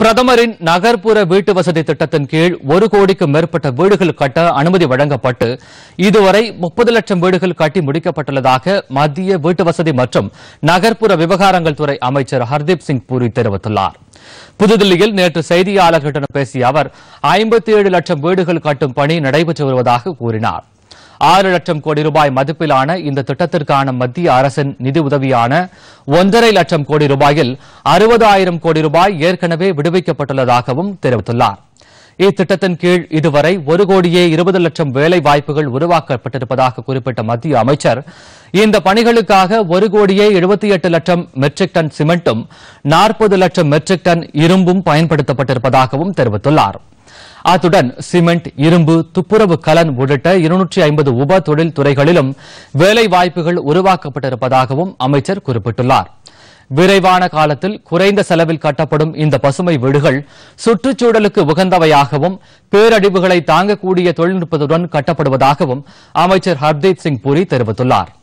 பிரதமரின் நகர்ப்புற வீட்டு வசதி திட்டத்தின் கீழ் ஒரு கோடிக்கு மேற்பட்ட வீடுகள் கட்ட அனுமதி வழங்கப்பட்டு இதுவரை முப்பது லட்சம் வீடுகள் கட்டி முடிக்கப்பட்டுள்ளதாக மத்திய வீட்டு வசதி மற்றும் நகர்ப்புற விவகாரங்கள் துறை அமைச்சர் ஹர்தீப் சிங் பூரி தெரிவித்துள்ளார் புதுதில்லியில் நேற்று செய்தியாளர்களிடம் பேசிய அவர் ஐம்பத்தி ஏழு லட்சம் வீடுகள் கட்டும் பணி நடைபெற்று வருவதாக கூறினாா் ஆறு லட்சம் கோடி ரூபாய் மதிப்பிலான இந்த திட்டத்திற்கான மத்திய அரசின் நிதி உதவியான ஒன்றரை லட்சம் கோடி ரூபாயில் அறுபதாயிரம் கோடி ரூபாய் ஏற்கனவே விடுவிக்கப்பட்டுள்ளதாகவும் தெரிவித்துள்ளார் இத்திட்டத்தின் கீழ் இதுவரை ஒரு கோடியே இருபது லட்சம் வேலை வாய்ப்புகள் உருவாக்கப்பட்டிருப்பதாக குறிப்பிட்ட மத்திய அமைச்சர் இந்த பணிகளுக்காக ஒரு கோடியே எழுபத்தி எட்டு லட்சம் மெட்ரிக் டன் சிமெண்ட்டும் நாற்பது லட்சம் மெட்ரிக் டன் இரும்பும் பயன்படுத்தப்பட்டிருப்பதாகவும் தெரிவித்துள்ளாா் அத்துடன் சிமெண்ட் இரும்பு துப்புரவு கலன் உள்ளிட்ட இருநூற்றி ஐம்பது உப தொழில் துறைகளிலும் வேலை வாய்ப்புகள் உருவாக்கப்பட்டிருப்பதாகவும் அமைச்சர் குறிப்பிட்டுள்ளார் விரைவான காலத்தில் குறைந்த செலவில் கட்டப்படும் இந்த பசுமை வீடுகள் சுற்றுச்சூழலுக்கு உகந்தவையாகவும் பேரழிவுகளை தாங்கக்கூடிய தொழில்நுட்பத்துடன் கட்டப்படுவதாகவும் அமைச்சர் ஹர்தீப் சிங் பூரி தெரிவித்துள்ளார்